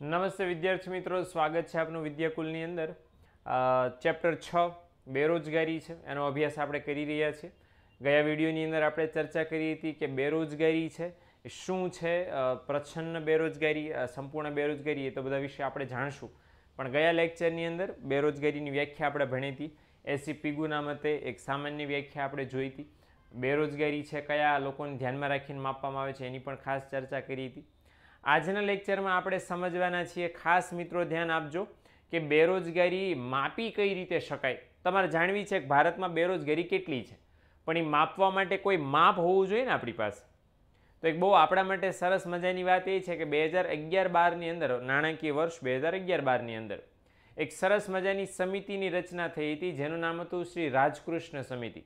નમસ્તે વિદ્યાર્થી મિત્રો સ્વાગત છે આપનું વિદ્યાકુલની અંદર ચેપ્ટર છ બેરોજગારી છે એનો અભ્યાસ આપણે કરી રહ્યા છીએ ગયા વિડીયોની અંદર આપણે ચર્ચા કરી હતી કે બેરોજગારી છે શું છે પ્રચ્છન્ન બેરોજગારી સંપૂર્ણ બેરોજગારી એ તો બધા વિશે આપણે જાણશું પણ ગયા લેક્ચરની અંદર બેરોજગારીની વ્યાખ્યા આપણે ભણી હતી એસી પીગુના મતે એક સામાન્ય વ્યાખ્યા આપણે જોઈ હતી બેરોજગારી છે કયા લોકોને ધ્યાનમાં રાખીને માપવામાં આવે છે એની પણ ખાસ ચર્ચા કરી હતી આજના લેક્ચરમાં આપણે સમજવાના છીએ ખાસ મિત્રો ધ્યાન આપજો કે બેરોજગારી માપી કઈ રીતે શકાય તમારે જાણવી છે કે ભારતમાં બેરોજગારી કેટલી છે પણ એ માપવા માટે કોઈ માપ હોવું જોઈએ ને આપણી પાસે તો એક બહુ આપણા માટે સરસ મજાની વાત એ છે કે બે હજાર અગિયાર બારની અંદર નાણાકીય વર્ષ બે હજાર અગિયાર બારની અંદર એક સરસ મજાની સમિતિની રચના થઈ હતી જેનું નામ હતું શ્રી રાજકૃષ્ણ સમિતિ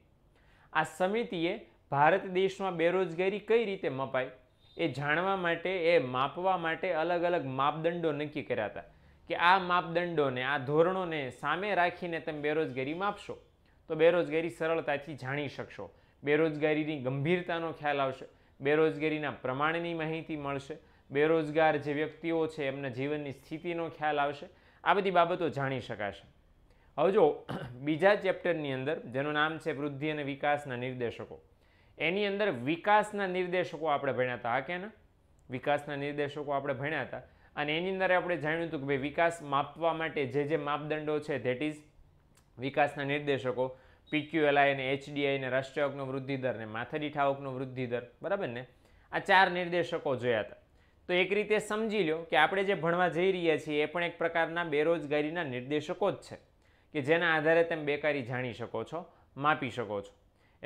આ સમિતિએ ભારત દેશમાં બેરોજગારી કઈ રીતે મપાય એ જાણવા માટે એ માપવા માટે અલગ અલગ માપદંડો નક્કી કર્યા હતા કે આ માપદંડોને આ ધોરણોને સામે રાખીને તમે બેરોજગારી માપશો તો બેરોજગારી સરળતાથી જાણી શકશો બેરોજગારીની ગંભીરતાનો ખ્યાલ આવશે બેરોજગારીના પ્રમાણની માહિતી મળશે બેરોજગાર જે વ્યક્તિઓ છે એમના જીવનની સ્થિતિનો ખ્યાલ આવશે આ બધી બાબતો જાણી શકાશે હવે જો બીજા ચેપ્ટરની અંદર જેનું નામ છે વૃદ્ધિ અને વિકાસના નિર્દેશકો એની અંદર વિકાસના નિર્દેશકો આપણે ભણ્યા હતા હા કે ના વિકાસના નિર્દેશકો આપણે ભણ્યા હતા અને એની અંદર આપણે જાણ્યું હતું કે ભાઈ વિકાસ માપવા માટે જે જે માપદંડો છે ધેટ ઇઝ વિકાસના નિર્દેશકો પીક્યુએલઆઈ અને એચડીઆઈ ને રાષ્ટ્રીય આવકનો વૃદ્ધિ દર ને માથાદીઠ આવકનો વૃદ્ધિ દર બરાબર ને આ ચાર નિર્દેશકો જોયા હતા તો એક રીતે સમજી લો કે આપણે જે ભણવા જઈ રહ્યા છીએ એ પણ એક પ્રકારના બેરોજગારીના નિર્દેશકો જ છે કે જેના આધારે તમે બેકારી જાણી શકો છો માપી શકો છો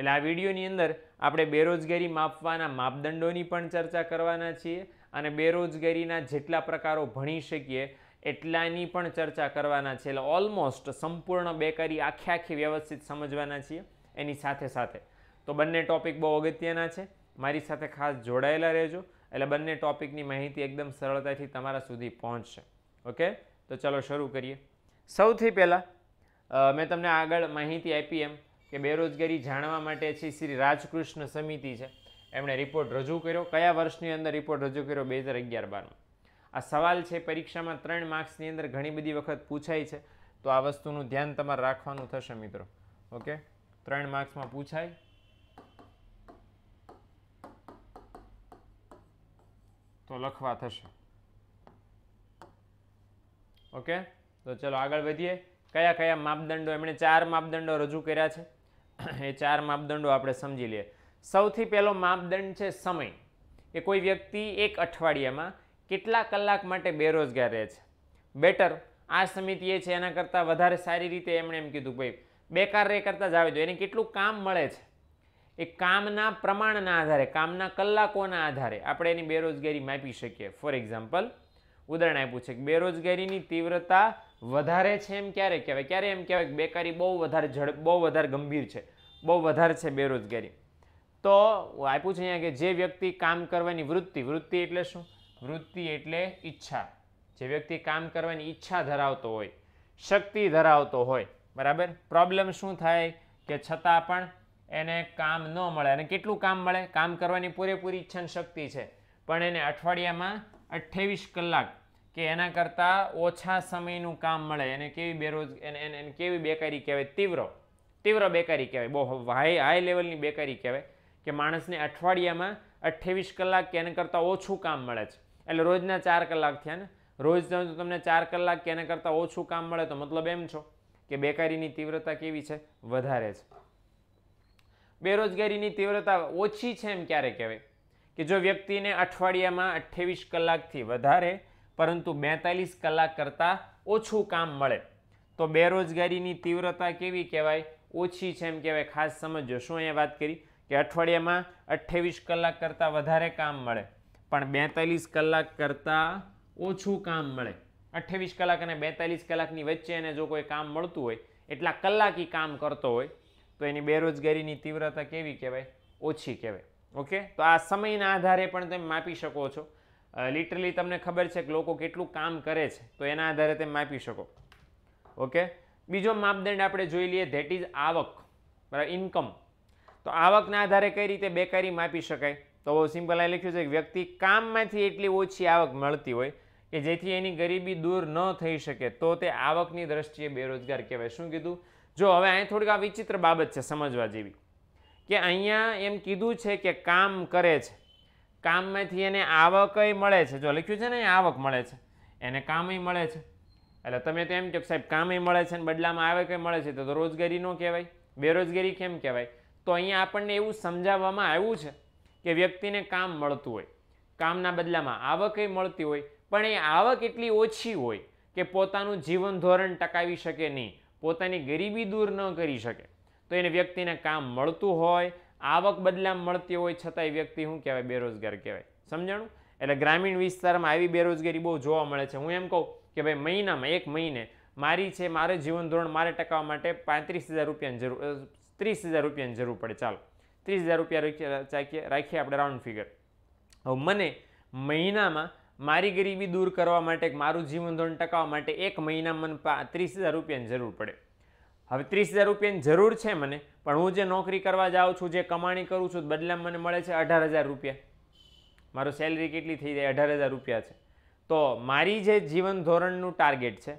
એટલે આ વિડીયોની અંદર આપણે બેરોજગારી માપવાના માપદંડોની પણ ચર્ચા કરવાના છીએ અને બેરોજગારીના જેટલા પ્રકારો ભણી શકીએ એટલાની પણ ચર્ચા કરવાના છે એટલે ઓલમોસ્ટ સંપૂર્ણ બેકારી આખી આખી વ્યવસ્થિત સમજવાના છીએ એની સાથે સાથે તો બંને ટોપિક બહુ અગત્યના છે મારી સાથે ખાસ જોડાયેલા રહેજો એટલે બંને ટોપિકની માહિતી એકદમ સરળતાથી તમારા સુધી પહોંચશે ઓકે તો ચલો શરૂ કરીએ સૌથી પહેલાં મેં તમને આગળ માહિતી આપી એમ કે બેરોજગારી જાણવા માટે છે શ્રી રાજકૃષ્ણ સમિતિ છે એમણે રિપોર્ટ રજૂ કર્યો કયા વર્ષની અંદર રિપોર્ટ રજૂ કર્યો બે હજાર અગિયાર બારમાં આ સવાલ છે પરીક્ષામાં ત્રણ માર્ક્સની અંદર ઘણી બધી વખત પૂછાય છે તો આ વસ્તુનું ધ્યાન તમારે રાખવાનું થશે મિત્રો ઓકે ત્રણ માર્ક્સમાં પૂછાય તો લખવા થશે ઓકે તો ચલો આગળ વધીએ કયા કયા માપદંડો એમણે ચાર માપદંડો રજૂ કર્યા છે એ ચાર માપદંડો આપણે સમજી લઈએ સૌથી પહેલો માપદંડ છે સમય એ કોઈ વ્યક્તિ એક અઠવાડિયામાં કેટલા કલાક માટે બેરોજગાર રહે છે બેટર આ સમિતિએ છે એના કરતાં વધારે સારી રીતે એમણે એમ કીધું ભાઈ બેકાર રહે કરતાં જ આવે તો એને કેટલું કામ મળે છે એ કામના પ્રમાણના આધારે કામના કલાકોના આધારે આપણે એની બેરોજગારી માપી શકીએ ફોર એક્ઝામ્પલ ઉદાહરણ આપ્યું છે કે બેરોજગારીની તીવ્રતા વધારે છે એમ ક્યારે કહેવાય ક્યારે એમ કહેવાય કે બેકારી બહુ વધારે ઝડપ બહુ વધારે ગંભીર છે બહુ વધારે છે બેરોજગારી તો આપ્યું છે અહીંયા કે જે વ્યક્તિ કામ કરવાની વૃત્તિ વૃત્તિ એટલે શું વૃત્તિ એટલે ઈચ્છા જે વ્યક્તિ કામ કરવાની ઈચ્છા ધરાવતો હોય શક્તિ ધરાવતો હોય બરાબર પ્રોબ્લેમ શું થાય કે છતાં પણ એને કામ ન મળે અને કેટલું કામ મળે કામ કરવાની પૂરેપૂરી ઈચ્છા શક્તિ છે પણ એને અઠવાડિયામાં અઠ્ઠાવીસ કલાક કે એના કરતાં ઓછા સમયનું કામ મળે એને કેવી બેરોજ એને એને કેવી બેકારી કહેવાય તીવ્ર તીવ્ર બેકારી કહેવાય બહુ હાઈ હાઈ લેવલની બેકારી કહેવાય કે માણસને અઠવાડિયામાં અઠ્ઠાવીસ કલાક કે એને કરતાં ઓછું કામ મળે છે એટલે રોજના ચાર કલાક થયા ને રોજ તમને ચાર કલાક કે એને કરતાં ઓછું કામ મળે તો મતલબ એમ છો કે બેકારીની તીવ્રતા કેવી છે વધારે છે બેરોજગારીની તીવ્રતા ઓછી છે એમ ક્યારે કહેવાય કે જો વ્યક્તિને અઠવાડિયામાં અઠ્ઠાવીસ કલાકથી વધારે પરંતુ બેતાલીસ કલાક કરતાં ઓછું કામ મળે તો બેરોજગારીની તીવ્રતા કેવી કહેવાય ઓછી છે એમ કહેવાય ખાસ સમજો શું અહીંયા વાત કરી કે અઠવાડિયામાં અઠ્ઠાવીસ કલાક કરતાં વધારે કામ મળે પણ બેતાલીસ કલાક કરતાં ઓછું કામ મળે અઠ્ઠાવીસ કલાક અને બેતાલીસ કલાકની વચ્ચે એને જો કોઈ કામ મળતું હોય એટલા કલાકી કામ કરતો હોય તો એની બેરોજગારીની તીવ્રતા કેવી કહેવાય ઓછી કહેવાય ઓકે તો આ સમયના આધારે પણ તમે માપી શકો છો લિટરલી તમને ખબર છે કે લોકો કેટલું કામ કરે છે તો એના આધારે તમે માપી શકો ઓકે બીજો માપદંડ આપણે જોઈ લઈએ ધેટ ઇઝ આવક બરાબર ઇન્કમ તો આવકના આધારે કઈ રીતે બેકારી માપી શકાય તો બહુ સિમ્પલ આ લખ્યું છે કે વ્યક્તિ કામમાંથી એટલી ઓછી આવક મળતી હોય કે જેથી એની ગરીબી દૂર ન થઈ શકે તો તે આવકની દ્રષ્ટિએ બેરોજગાર કહેવાય શું કીધું જો હવે અહીંયા થોડીક આ વિચિત્ર બાબત છે સમજવા જેવી કે અહીંયા એમ કીધું છે કે કામ કરે છે કામમાંથી એને આવકય મળે છે જો લખ્યું છે ને આવક મળે છે એને કામય મળે છે એટલે તમે તો એમ કહો સાહેબ કામ એ મળે છે ને બદલામાં આવે કંઈ મળે છે તો રોજગારી ન કહેવાય બેરોજગારી કેમ કહેવાય તો અહીંયા આપણને એવું સમજાવવામાં આવ્યું છે કે વ્યક્તિને કામ મળતું હોય કામના બદલામાં આવકય મળતી હોય પણ એ આવક એટલી ઓછી હોય કે પોતાનું જીવન ધોરણ ટકાવી શકે નહીં પોતાની ગરીબી દૂર ન કરી શકે તો એને વ્યક્તિને કામ મળતું હોય આવક બદલામાં મળતી હોય છતાંય વ્યક્તિ શું કહેવાય બેરોજગાર કહેવાય સમજાણું એટલે ગ્રામીણ વિસ્તારમાં આવી બેરોજગારી બહુ જોવા મળે છે હું એમ કહું કે ભાઈ મહિનામાં એક મહિને મારી છે મારે જીવન ધોરણ મારે ટકાવવા માટે પાંત્રીસ હજાર રૂપિયાની જરૂર ત્રીસ હજાર રૂપિયાની જરૂર પડે ચાલો ત્રીસ હજાર રૂપિયા રાખીએ આપણે રાઉન્ડ ફિગર હવે મને મહિનામાં મારી ગરીબી દૂર કરવા માટે મારું જીવન ધોરણ ટકાવવા માટે એક મહિનામાં મને ત્રીસ હજાર રૂપિયાની જરૂર પડે હવે ત્રીસ હજાર રૂપિયાની જરૂર છે મને પણ હું જે નોકરી કરવા જાઉં છું જે કમાણી કરું છું બદલામાં મને મળે છે અઢાર હજાર રૂપિયા મારો સેલરી કેટલી થઈ જાય અઢાર હજાર રૂપિયા છે તો મારી જે જીવન ધોરણનું ટાર્ગેટ છે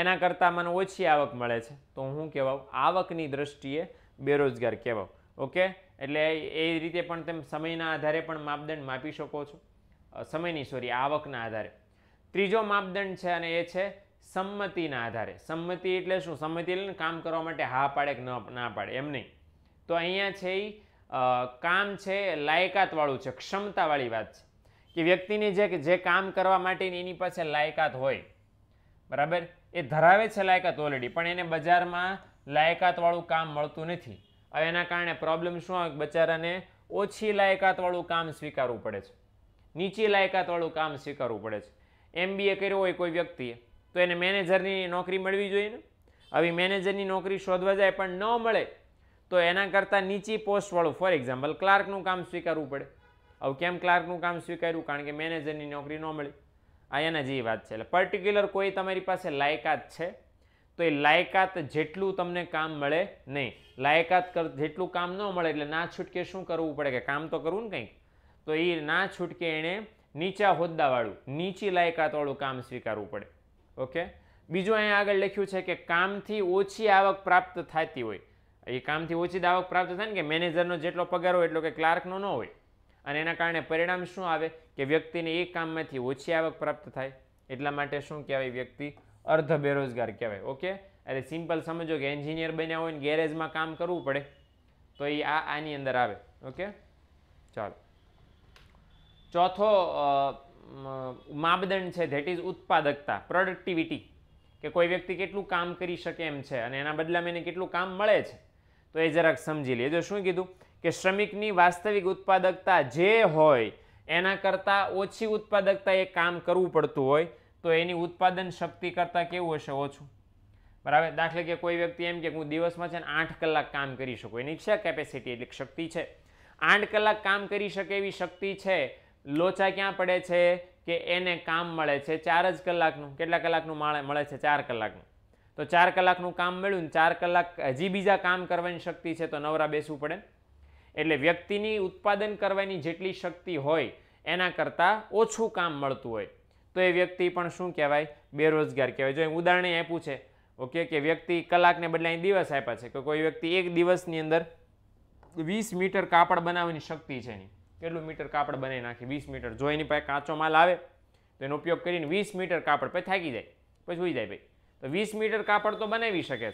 એના કરતાં મને ઓછી આવક મળે છે તો હું કહેવાઉં આવકની દ્રષ્ટિએ બેરોજગાર કહેવાઉં ઓકે એટલે એ રીતે પણ તમે સમયના આધારે પણ માપદંડ માપી શકો છો સમયની સોરી આવકના આધારે ત્રીજો માપદંડ છે અને એ છે સંમતિના આધારે સંમતિ એટલે શું સંમતિ એટલે કામ કરવા માટે હા પાડે કે ન ના પાડે એમ નહીં તો અહીંયા છે એ કામ છે લાયકાતવાળું છે ક્ષમતાવાળી વાત છે કે વ્યક્તિની જે જે કામ કરવા માટેની એની પાસે લાયકાત હોય બરાબર એ ધરાવે છે લાયકાત ઓલરેડી પણ એને બજારમાં લાયકાતવાળું કામ મળતું નથી હવે એના કારણે પ્રોબ્લેમ શું આવે બચારાને ઓછી લાયકાતવાળું કામ સ્વીકારવું પડે છે નીચી લાયકાતવાળું કામ સ્વીકારવું પડે છે એમબીએ કર્યું હોય કોઈ વ્યક્તિએ તો એને મેનેજરની નોકરી મળવી જોઈએ ને આવી મેનેજરની નોકરી શોધવા જાય પણ ન મળે તો એના કરતાં નીચી પોસ્ટવાળું ફોર એક્ઝામ્પલ ક્લાર્કનું કામ સ્વીકારવું પડે હવે કેમ ક્લાર્કનું કામ સ્વીકાર્યું કારણ કે મેનેજરની નોકરી ન મળી આ એના જેવી વાત છે એટલે પર્ટિક્યુલર કોઈ તમારી પાસે લાયકાત છે તો એ લાયકાત જેટલું તમને કામ મળે નહીં લાયકાત કર જેટલું કામ ન મળે એટલે ના છૂટકે શું કરવું પડે કે કામ તો કરવું ને કંઈક તો એ ના છૂટકે એણે નીચા હોદ્દાવાળું નીચી લાયકાતવાળું કામ સ્વીકારવું પડે ઓકે બીજું અહીંયા આગળ લખ્યું છે કે કામથી ઓછી આવક પ્રાપ્ત થતી હોય એ કામથી ઓછી આવક પ્રાપ્ત થાય ને કે મેનેજરનો જેટલો પગાર હોય એટલો કે ક્લાર્કનો ન હોય અને એના કારણે પરિણામ શું આવે કે વ્યક્તિને એ કામમાંથી ઓછી આવક પ્રાપ્ત થાય એટલા માટે શું કહેવાય વ્યક્તિ અર્ધ બેરોજગાર કહેવાય ઓકે એટલે સિમ્પલ સમજો કે એન્જિનિયર બન્યા હોય ને ગેરેજમાં કામ કરવું પડે તો એ આ આની અંદર આવે ઓકે ચાલો ચોથો માપદંડ છે ધેટ ઇઝ ઉત્પાદકતા પ્રોડક્ટિવિટી કે કોઈ વ્યક્તિ કેટલું કામ કરી શકે એમ છે અને એના બદલામાં એને કેટલું કામ મળે છે તો એ જરાક સમજી લઈએ જો શું કીધું કે શ્રમિકની વાસ્તવિક ઉત્પાદકતા જે હોય એના કરતાં ઓછી ઉત્પાદકતા એ કામ કરવું પડતું હોય તો એની ઉત્પાદન શક્તિ કરતાં કેવું હશે ઓછું બરાબર દાખલે કે કોઈ વ્યક્તિ એમ કે હું દિવસમાં છે ને આઠ કલાક કામ કરી શકું એની છે કેપેસિટી એટલે શક્તિ છે આઠ કલાક કામ કરી શકે એવી શક્તિ છે લોચા ક્યાં પડે છે કે એને કામ મળે છે ચાર જ કલાકનું કેટલા કલાકનું માળે મળે છે ચાર કલાકનું તો ચાર કલાકનું કામ મળ્યું ને ચાર કલાક હજી બીજા કામ કરવાની શક્તિ છે તો નવરા બેસવું પડે એટલે વ્યક્તિની ઉત્પાદન કરવાની જેટલી શક્તિ હોય એના કરતાં ઓછું કામ મળતું હોય તો એ વ્યક્તિ પણ શું કહેવાય બેરોજગાર કહેવાય જો એ ઉદાહરણ આપ્યું છે ઓકે કે વ્યક્તિ કલાકને બદલે અહીં દિવસ આપ્યા છે કે કોઈ વ્યક્તિ એક દિવસની અંદર વીસ મીટર કાપડ બનાવવાની શક્તિ છે એની કેટલું મીટર કાપડ બનાવી નાખે વીસ મીટર જો એની પાસે કાચો માલ આવે તો એનો ઉપયોગ કરીને વીસ મીટર કાપડ પછી થાકી જાય પછી હોઈ જાય ભાઈ તો વીસ મીટર કાપડ તો બનાવી શકે છે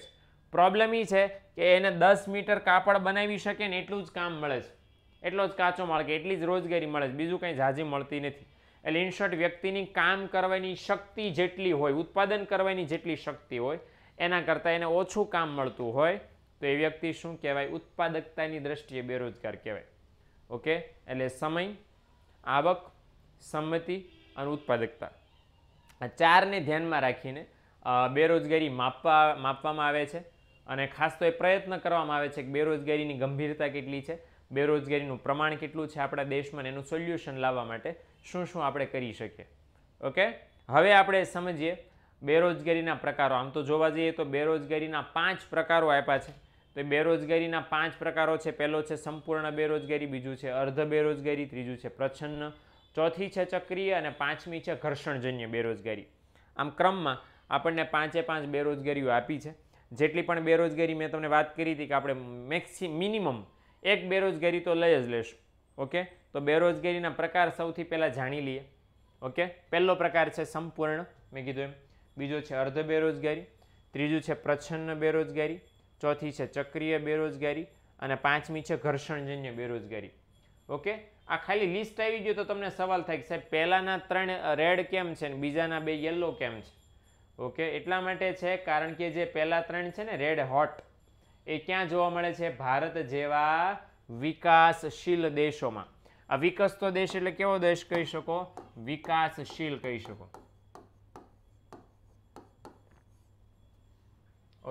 પ્રોબ્લેમ એ છે કે એને દસ મીટર કાપડ બનાવી શકે ને એટલું જ કામ મળે છે એટલો જ કાચો માળ કે એટલી જ રોજગારી મળે છે બીજું કંઈ ઝાઝી મળતી નથી એટલે ઇનશોર્ટ વ્યક્તિની કામ કરવાની શક્તિ જેટલી હોય ઉત્પાદન કરવાની જેટલી શક્તિ હોય એના કરતાં એને ઓછું કામ મળતું હોય તો એ વ્યક્તિ શું કહેવાય ઉત્પાદકતાની દ્રષ્ટિએ બેરોજગાર કહેવાય ઓકે એટલે સમય આવક સંમતિ અને ઉત્પાદકતા આ ચારને ધ્યાનમાં રાખીને બેરોજગારી માપવા માપવામાં આવે છે અને ખાસ તો એ પ્રયત્ન કરવામાં આવે છે કે બેરોજગારીની ગંભીરતા કેટલી છે બેરોજગારીનું પ્રમાણ કેટલું છે આપણા દેશમાં એનું સોલ્યુશન લાવવા માટે શું શું આપણે કરી શકીએ ઓકે હવે આપણે સમજીએ બેરોજગારીના પ્રકારો આમ તો જોવા જઈએ તો બેરોજગારીના પાંચ પ્રકારો આપ્યા છે તો બેરોજગારીના પાંચ પ્રકારો છે પહેલો છે સંપૂર્ણ બેરોજગારી બીજું છે અર્ધ બેરોજગારી ત્રીજું છે પ્રચ્છન્ન ચોથી છે ચક્રીય અને પાંચમી છે ઘર્ષણજન્ય બેરોજગારી આમ ક્રમમાં આપણને પાંચે પાંચ બેરોજગારીઓ આપી છે જેટલી પણ બેરોજગારી મેં તમને વાત કરી હતી કે આપણે મેક્સિમ મિનિમમ એક બેરોજગારી તો લઈ જ લેશું ઓકે તો બેરોજગારીના પ્રકાર સૌથી પહેલાં જાણી લઈએ ઓકે પહેલો પ્રકાર છે સંપૂર્ણ મેં કીધું એમ બીજો છે અર્ધ બેરોજગારી ત્રીજું છે પ્રચ્છન્ન બેરોજગારી ચોથી છે ચક્રીય બેરોજગારી અને પાંચમી છે ઘર્ષણજન્ય બેરોજગારી ઓકે આ ખાલી લિસ્ટ આવી ગયો તો તમને સવાલ થાય કે સાહેબ પહેલાંના ત્રણ રેડ કેમ છે અને બીજાના બે યલો કેમ છે ઓકે એટલા માટે છે કારણ કે જે પહેલાં ત્રણ છે ને રેડ હોટ એ ક્યાં જોવા મળે છે ભારત જેવા વિકાસશીલ દેશોમાં આ વિકસતો દેશ એટલે કેવો દેશ કહી શકો વિકાસશીલ કહી શકો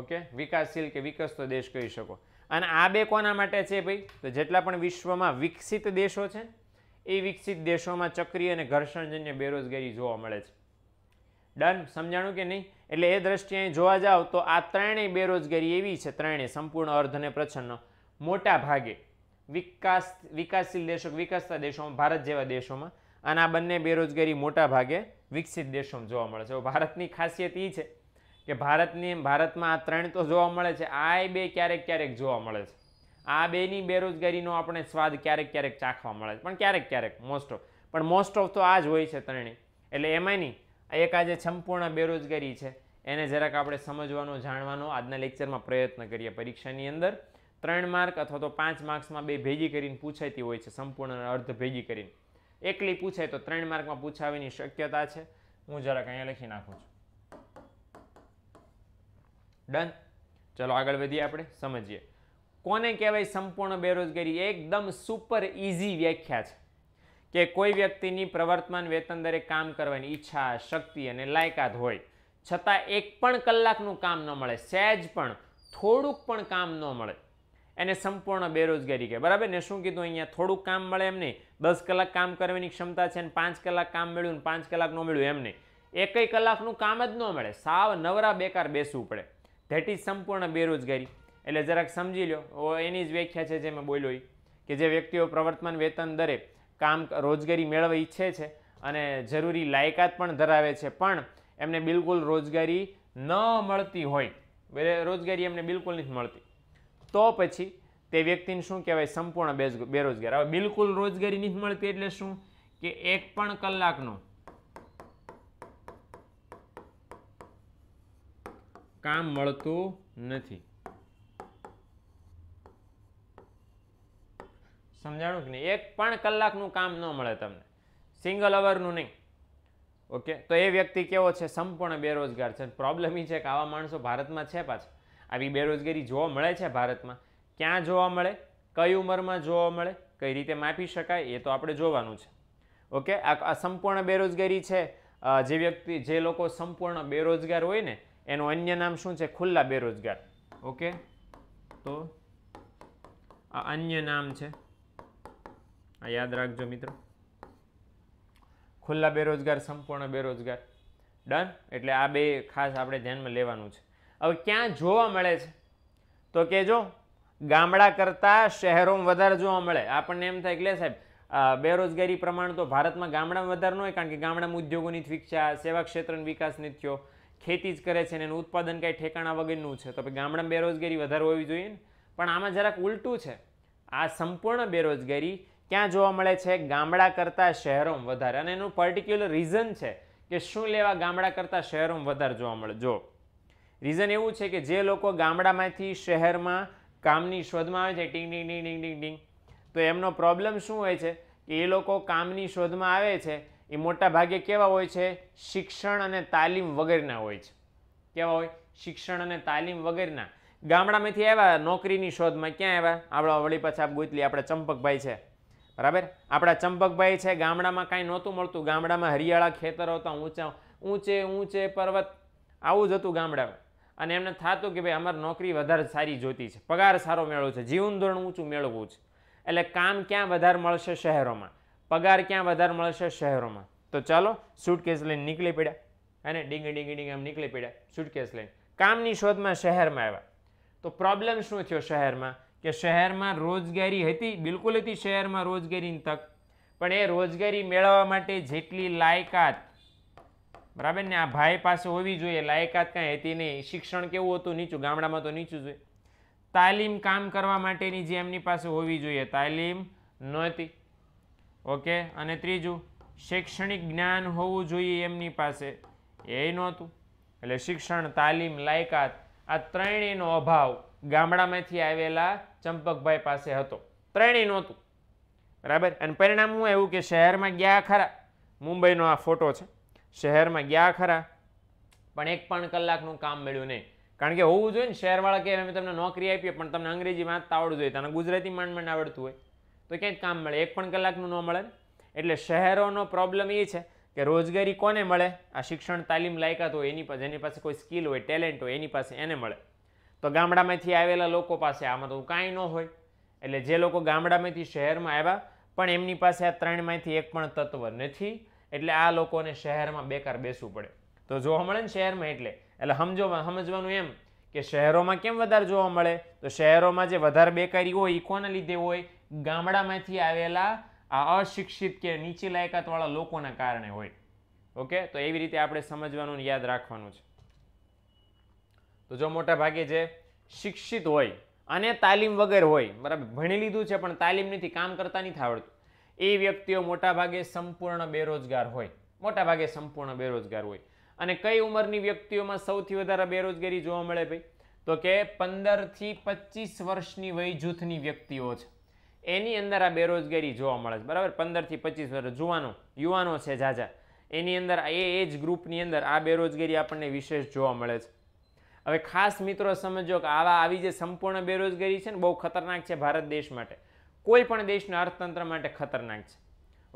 ઓકે વિકાસશીલ કે વિકસતો દેશ કહી શકો અને આ બે કોના માટે છે ભાઈ તો જેટલા પણ વિશ્વમાં વિકસિત દેશો છે એ વિકસિત દેશોમાં ચક્રી અને ઘર્ષણજન્ય બેરોજગારી જોવા મળે છે ડન સમજાણું કે નહીં એટલે એ દ્રષ્ટિએ જોવા જાવ તો આ ત્રણેય બેરોજગારી એવી છે ત્રણેય સંપૂર્ણ અર્ધ અને પ્રચ્છન્ન મોટા ભાગે વિકાસ વિકાસશીલ દેશો વિકસતા દેશોમાં ભારત જેવા દેશોમાં અને આ બંને બેરોજગારી મોટા ભાગે વિકસિત દેશોમાં જોવા મળે છે ભારતની ખાસિયત એ છે કે ભારતની ભારતમાં આ ત્રણ તો જોવા મળે છે આ બે ક્યારેક ક્યારેક જોવા મળે છે આ બેની બેરોજગારીનો આપણે સ્વાદ ક્યારેક ક્યારેક ચાખવા મળે છે પણ ક્યારેક ક્યારેક મોસ્ટ ઓફ પણ મોસ્ટ ઓફ તો આ જ હોય છે ત્રણેય એટલે એમાંય નહીં એક આજે સંપૂર્ણ બેરોજગારી છે એને જરાક આપણે સમજવાનો જાણવાનો આજના લેક્ચરમાં પ્રયત્ન કરીએ પરીક્ષાની અંદર ત્રણ માર્ક અથવા તો પાંચ માર્ક્સમાં બે ભેગી કરીને પૂછાતી હોય છે સંપૂર્ણ અર્ધ ભેગી કરીને એકલી પૂછાય તો ત્રણ માર્કમાં પૂછાવાની શક્યતા છે હું જરાક અહીંયા લખી નાખું છું ડન ચલો આગળ વધીએ આપણે સમજીએ કોને કહેવાય સંપૂર્ણ બેરોજગારી એકદમ સુપર ઇઝી વ્યાખ્યા છે કે કોઈ વ્યક્તિની પ્રવર્તમાન વેતન દરે કામ કરવાની ઈચ્છા શક્તિ અને લાયકાત હોય છતાં એક પણ કલાકનું કામ ન મળે સહેજ પણ થોડુંક પણ કામ ન મળે એને સંપૂર્ણ બેરોજગારી કહે બરાબર ને શું કીધું અહીંયા થોડુંક કામ મળે એમ નહીં દસ કલાક કામ કરવાની ક્ષમતા છે અને પાંચ કલાક કામ મળ્યું ને પાંચ કલાક ન મળ્યું એમ નહીં એકય કલાકનું કામ જ ન મળે સાવ નવરા બેકાર બેસવું પડે ધેટ ઇઝ સંપૂર્ણ બેરોજગારી એટલે જરાક સમજી લો એની જ વ્યાખ્યા છે જે મેં બોલ્યો કે જે વ્યક્તિઓ પ્રવર્તમાન વેતન દરે કામ રોજગારી મેળવવા ઈચ્છે છે અને જરૂરી લાયકાત પણ ધરાવે છે પણ એમને બિલકુલ રોજગારી ન મળતી હોય રોજગારી એમને બિલકુલ નથી મળતી તો પછી તે વ્યક્તિને શું કહેવાય સંપૂર્ણ બેરોજગાર હવે બિલકુલ રોજગારી નથી મળતી એટલે શું કે એક પણ કલાકનો કામ મળતું નથી સમજાણું કે નહીં એક પણ કલાકનું કામ ન મળે તમને સિંગલ અવરનું નહીં ઓકે તો એ વ્યક્તિ કેવો છે સંપૂર્ણ બેરોજગાર છે પ્રોબ્લેમ એ છે કે આવા માણસો ભારતમાં છે પાછા આવી બેરોજગારી જોવા મળે છે ભારતમાં ક્યાં જોવા મળે કઈ ઉંમરમાં જોવા મળે કઈ રીતે માપી શકાય એ તો આપણે જોવાનું છે ઓકે આ સંપૂર્ણ બેરોજગારી છે જે વ્યક્તિ જે લોકો સંપૂર્ણ બેરોજગાર હોય ને એનું અન્ય નામ શું છે ખુલ્લા બેરોજગાર ઓકે તો આ અન્ય નામ છે આ યાદ રાખજો મિત્રો ખુલ્લા બેરોજગાર સંપૂર્ણ બેરોજગાર ડન એટલે આ બે ખાસ આપણે ધ્યાનમાં લેવાનું છે હવે ક્યાં જોવા મળે છે તો કે જો ગામડા કરતાં શહેરોમાં વધારે જોવા મળે આપણને એમ થાય કે લે સાહેબ બેરોજગારી પ્રમાણ તો ભારતમાં ગામડામાં વધારે ન હોય કારણ કે ગામડામાં ઉદ્યોગોની વિકસા સેવા ક્ષેત્રનો વિકાસ નીતિઓ ખેતી જ કરે છે અને એનું ઉત્પાદન કાંઈ ઠેકાણા વગરનું છે તો ગામડામાં બેરોજગારી વધારે હોવી જોઈએ ને પણ આમાં જરાક ઉલટું છે આ સંપૂર્ણ બેરોજગારી ક્યાં જોવા મળે છે ગામડા કરતાં શહેરોમાં વધારે અને એનું પર્ટિક્યુલર રીઝન છે કે શું લેવા ગામડા કરતાં શહેરોમાં વધારે જોવા મળે જો રીઝન એવું છે કે જે લોકો ગામડામાંથી શહેરમાં કામની શોધમાં આવે છે ટીંગ ડીંગ ડીંગ ટીંગ ટીંગ ટીંગ તો એમનો પ્રોબ્લેમ શું હોય છે કે એ લોકો કામની શોધમાં આવે છે એ મોટા ભાગે કેવા હોય છે શિક્ષણ અને તાલીમ વગેરેના હોય છે કેવા હોય શિક્ષણ અને તાલીમ વગેરેના ગામડામાંથી આવ્યા નોકરીની શોધમાં ક્યાં આવ્યા આપણા વળી પાછા ગોતલી આપણે ચંપકભાઈ છે બરાબર આપણા ચંપકભાઈ છે ગામડામાં કાંઈ નહોતું મળતું ગામડામાં હરિયાળા ખેતરો હતા ઊંચા ઊંચે ઊંચે પર્વત આવું જ હતું ગામડામાં અને એમને થતું કે ભાઈ અમારે નોકરી વધારે સારી જોતી છે પગાર સારો મેળવો છે જીવન ધોરણ ઊંચું મેળવવું છે એટલે કામ ક્યાં વધારે મળશે શહેરોમાં પગાર ક્યાં વધારે મળશે શહેરોમાં તો ચાલો સૂટકેસ લઈને નીકળી પડ્યા અને ડીંગી ડીંગી ડીંગ એમ નીકળી પડ્યા સૂટકેસ લઈને કામની શોધમાં શહેરમાં આવ્યા તો પ્રોબ્લેમ શું થયો શહેરમાં કે શહેરમાં રોજગારી હતી બિલકુલ હતી શહેરમાં રોજગારીની તક પણ એ રોજગારી મેળવવા માટે જેટલી લાયકાત બરાબર ને આ ભાઈ પાસે હોવી જોઈએ લાયકાત કાંઈ હતી નહીં શિક્ષણ કેવું હતું નીચું ગામડામાં તો નીચું જોઈએ તાલીમ કામ કરવા માટેની જે એમની પાસે હોવી જોઈએ તાલીમ નહોતી ઓકે અને ત્રીજું શૈક્ષણિક જ્ઞાન હોવું જોઈએ એમની પાસે એ નહોતું એટલે શિક્ષણ તાલીમ લાયકાત આ ત્રણેયનો અભાવ ગામડામાંથી આવેલા ચંપકભાઈ પાસે હતો ત્રણેય નહોતું બરાબર અને પરિણામ હું એવું કે શહેરમાં ગયા ખરા મુંબઈનો આ ફોટો છે શહેરમાં ગયા ખરા પણ એક પણ કલાકનું કામ મળ્યું નહીં કારણ કે હોવું જોઈએ ને શહેરવાળા કે અમે તમને નોકરી આપીએ પણ તમને અંગ્રેજી વાંચતા આવડતું હોય તને ગુજરાતી માંડ માંડ આવડતું હોય તો ક્યાંય કામ મળે એક પણ કલાકનું ન મળે એટલે શહેરોનો પ્રોબ્લેમ એ છે કે રોજગારી કોને મળે આ શિક્ષણ તાલીમ લાયકાત હોય એની પાસે જેની પાસે કોઈ સ્કિલ હોય ટેલેન્ટ હોય એની પાસે એને મળે તો ગામડામાંથી આવેલા લોકો પાસે આમાં તો કાંઈ ન હોય એટલે જે લોકો ગામડામાંથી શહેરમાં આવ્યા પણ એમની પાસે આ ત્રણમાંથી એક પણ તત્વ નથી એટલે આ લોકોને શહેરમાં બેકાર બેસવું પડે તો જોવા મળે ને શહેરમાં એટલે એટલે સમજો સમજવાનું એમ કે શહેરોમાં કેમ વધારે જોવા મળે તો શહેરોમાં જે વધારે બેકારી હોય એ કોના લીધે હોય ગામડામાંથી આવેલા આ અશિક્ષિત કે નીચી લાયકાતવાળા લોકોના કારણે હોય ઓકે તો એવી રીતે આપણે સમજવાનું યાદ રાખવાનું છે તો જો મોટા ભાગે જે શિક્ષિત હોય અને તાલીમ વગર હોય બરાબર ભણી લીધું છે પણ તાલીમ નથી કામ કરતા નથી આવડતું એ વ્યક્તિઓ મોટા ભાગે સંપૂર્ણ બેરોજગાર હોય મોટા ભાગે સંપૂર્ણ બેરોજગાર હોય અને કઈ ઉંમરની વ્યક્તિઓમાં સૌથી વધારે બેરોજગારી જોવા મળે ભાઈ તો કે પંદરથી પચીસ વર્ષની વય જૂથની વ્યક્તિઓ છે એની અંદર આ બેરોજગારી જોવા મળે છે બરાબર પંદરથી પચીસ વર્ષ જુવાનો યુવાનો છે ઝાઝા એની અંદર એ એજ ગ્રુપની અંદર આ બેરોજગારી આપણને વિશેષ જોવા મળે છે હવે ખાસ મિત્રો સમજો કે આવા આવી જે સંપૂર્ણ બેરોજગારી છે ને બહુ ખતરનાક છે ભારત દેશ માટે કોઈ પણ દેશના અર્થતંત્ર માટે ખતરનાક છે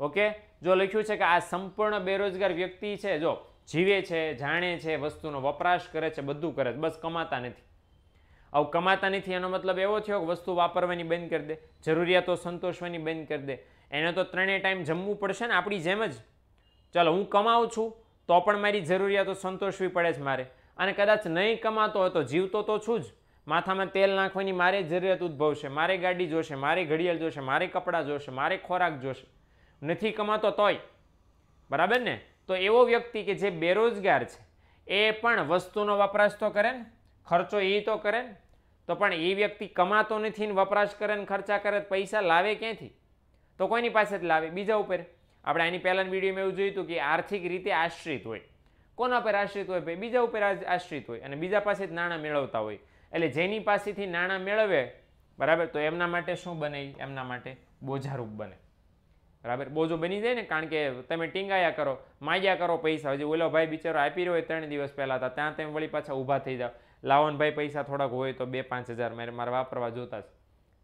ઓકે જો લખ્યું છે કે આ સંપૂર્ણ બેરોજગાર વ્યક્તિ છે જો જીવે છે જાણે છે વસ્તુનો વપરાશ કરે છે બધું કરે છે બસ કમાતા નથી આવું કમાતા નથી એનો મતલબ એવો થયો કે વસ્તુ વાપરવાની બંધ કરી દે જરૂરિયાતો સંતોષવાની બંધ કરી દે એને તો ત્રણેય ટાઈમ જમવું પડશે ને આપણી જેમ જ ચાલો હું કમાઉં છું તો પણ મારી જરૂરિયાતો સંતોષવી પડે છે મારે અને કદાચ નહીં કમાતો હોય તો જીવતો તો છું જ માથામાં તેલ નાખવાની મારે જરૂરિયાત ઉદ્ભવશે મારે ગાડી જોશે મારે ઘડિયાળ જોશે મારે કપડાં જોશે મારે ખોરાક જોશે નથી કમાતો તોય બરાબર ને તો એવો વ્યક્તિ કે જે બેરોજગાર છે એ પણ વસ્તુનો વપરાશ તો કરે ને ખર્ચો એ તો કરે ને તો પણ એ વ્યક્તિ કમાતો નથી ને વપરાશ કરે ને ખર્ચા કરે પૈસા લાવે ક્યાંથી તો કોઈની પાસે જ લાવે બીજા ઉપર આપણે આની પહેલાંની વિડીયોમાં એવું જોયું હતું કે આર્થિક રીતે આશ્રિત હોય કોના પર આશ્રિત હોય ભાઈ બીજા ઉપર આશ્રિત હોય અને બીજા પાસેથી નાણાં મેળવતા હોય એટલે જેની પાસેથી નાણાં મેળવે બરાબર તો એમના માટે શું બને એમના માટે બોજારૂપ બને બરાબર બોજો બની જાય ને કારણ કે તમે ટીંગાયા કરો માગ્યા કરો પૈસા હજી ઓલો ભાઈ બિચારો આપી રહ્યો હોય ત્રણ દિવસ પહેલાં હતા ત્યાં તમે વળી પાછા ઊભા થઈ જાઓ લાવનભાઈ પૈસા થોડાક હોય તો બે પાંચ હજાર મારે મારે વાપરવા જોતા છે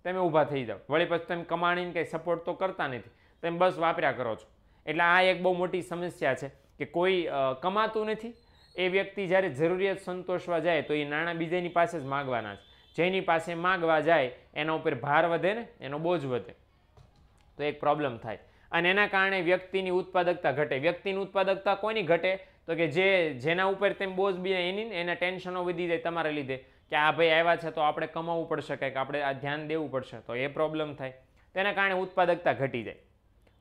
તમે ઊભા થઈ જાઓ વળી પછી તમે કમાણીને કંઈ સપોર્ટ તો કરતા નથી તમે બસ વાપર્યા કરો છો એટલે આ એક બહુ મોટી સમસ્યા છે કે કોઈ કમાતું નથી એ વ્યક્તિ જ્યારે જરૂરિયાત સંતોષવા જાય તો એ નાણાં બીજાની પાસે જ માગવાના છે જેની પાસે માગવા જાય એના ઉપર ભાર વધે ને એનો બોજ વધે તો એક પ્રોબ્લેમ થાય અને એના કારણે વ્યક્તિની ઉત્પાદકતા ઘટે વ્યક્તિની ઉત્પાદકતા કોની ઘટે તો કે જે જેના ઉપર તેમ બોજ બી એની એના ટેન્શનો વધી જાય તમારા લીધે કે આ ભાઈ આવ્યા છે તો આપણે કમાવવું પડશે કંઈક આપણે આ ધ્યાન દેવું પડશે તો એ પ્રોબ્લેમ થાય તેના કારણે ઉત્પાદકતા ઘટી જાય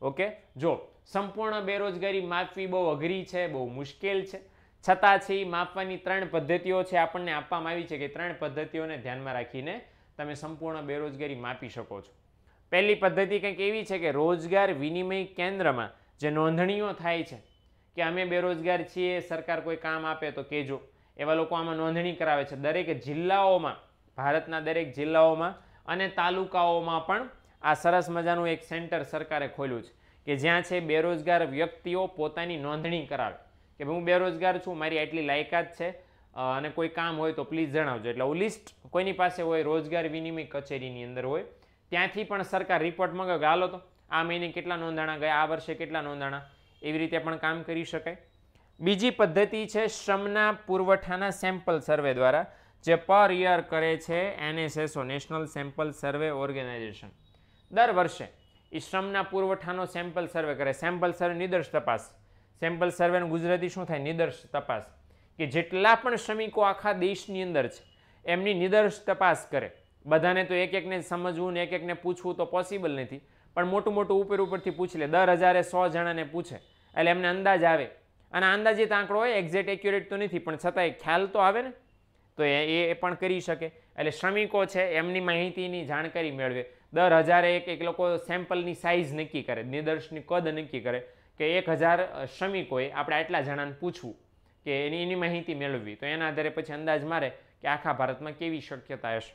ઓકે જો સંપૂર્ણ બેરોજગારી માપવી બહુ અઘરી છે બહુ મુશ્કેલ છે છતાં છે એ માપવાની ત્રણ પદ્ધતિઓ છે આપણને આપવામાં આવી છે કે ત્રણ પદ્ધતિઓને ધ્યાનમાં રાખીને તમે સંપૂર્ણ બેરોજગારી માપી શકો છો પહેલી પદ્ધતિ કંઈક એવી છે કે રોજગાર વિનિમય કેન્દ્રમાં જે નોંધણીઓ થાય છે કે અમે બેરોજગાર છીએ સરકાર કોઈ કામ આપે તો કહેજો એવા લોકો આમાં નોંધણી કરાવે છે દરેક જિલ્લાઓમાં ભારતના દરેક જિલ્લાઓમાં અને તાલુકાઓમાં પણ આ સરસ મજાનું એક સેન્ટર સરકારે ખોલ્યું છે કે જ્યાં છે બેરોજગાર વ્યક્તિઓ પોતાની નોંધણી કરાવે કે ભાઈ હું બેરોજગાર છું મારી આટલી લાયકાત છે અને કોઈ કામ હોય તો પ્લીઝ જણાવજો એટલે લિસ્ટ કોઈની પાસે હોય રોજગાર વિનિમય કચેરીની અંદર હોય ત્યાંથી પણ સરકાર રિપોર્ટ મંગાવે હાલો તો આ મહિને કેટલા નોંધાણા ગયા આ વર્ષે કેટલા નોંધાણા એવી રીતે પણ કામ કરી શકાય બીજી પદ્ધતિ છે શ્રમના પુરવઠાના સેમ્પલ સર્વે દ્વારા જે પર યર કરે છે NSSO National Sample Survey Organisation દર વર્ષે એ શ્રમના પુરવઠાનો સેમ્પલ સર્વે કરે સેમ્પલ સર્વે નિદર્શ તપાસ સેમ્પલ સર્વેનું ગુજરાતી શું થાય નિદર્શ તપાસ કે જેટલા પણ શ્રમિકો આખા દેશની અંદર છે એમની નિદર્શ તપાસ કરે બધાને તો એક એકને સમજવું ને એક એકને પૂછવું તો પોસિબલ નથી પણ મોટું મોટું ઉપર ઉપરથી પૂછી લે દર હજારે સો જણાને પૂછે એટલે એમને અંદાજ આવે અને અંદાજિત આંકડો હોય એક્ઝેક્ટ એક્યુરેટ તો નથી પણ છતાંય ખ્યાલ તો આવે ને તો એ એ પણ કરી શકે એટલે શ્રમિકો છે એમની માહિતીની જાણકારી મેળવે દર હજારે એક એક લોકો સેમ્પલની સાઇઝ નક્કી કરે નિદર્શની કદ નક્કી કરે કે એક હજાર શ્રમિકોએ આપણે આટલા જણાને પૂછવું કે એની એની માહિતી મેળવવી તો એના આધારે પછી અંદાજ મારે કે આખા ભારતમાં કેવી શક્યતા હશે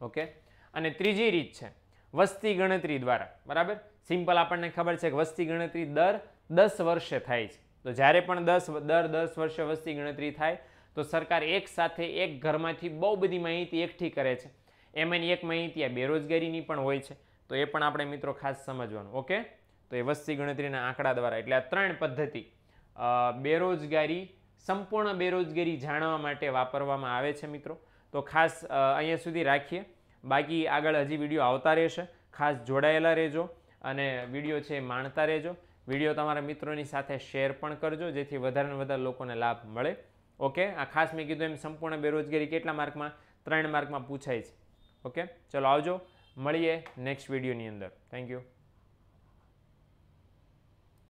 ઓકે અને ત્રીજી રીત છે વસ્તી ગણતરી દ્વારા બરાબર સિમ્પલ આપણને ખબર છે કે વસ્તી ગણતરી દર દસ વર્ષે થાય છે તો જ્યારે પણ દસ દર દસ વર્ષે વસ્તી ગણતરી થાય તો સરકાર એક સાથે એક ઘરમાંથી બહુ બધી માહિતી એકઠી કરે છે એમાંની એક માહિતી આ બેરોજગારીની પણ હોય છે તો એ પણ આપણે મિત્રો ખાસ સમજવાનું ઓકે તો એ વસ્તી ગણતરીના આંકડા દ્વારા એટલે આ ત્રણ પદ્ધતિ બેરોજગારી સંપૂર્ણ બેરોજગારી જાણવા માટે વાપરવામાં આવે છે મિત્રો તો ખાસ અહીંયા સુધી રાખીએ બાકી આગળ હજી વિડીયો આવતા રહેશે ખાસ જોડાયેલા રહેજો અને વિડીયો છે માણતા રહેજો વિડીયો તમારા મિત્રોની સાથે શેર પણ કરજો જેથી વધારે વધારે લોકોને લાભ મળે ઓકે આ ખાસ મેં કીધું એમ સંપૂર્ણ બેરોજગારી કેટલા માર્કમાં ત્રણ માર્કમાં પૂછાય છે ઓકે ચલો આવજો મળીએ નેક્સ્ટ વિડીયોની અંદર થેન્ક યુ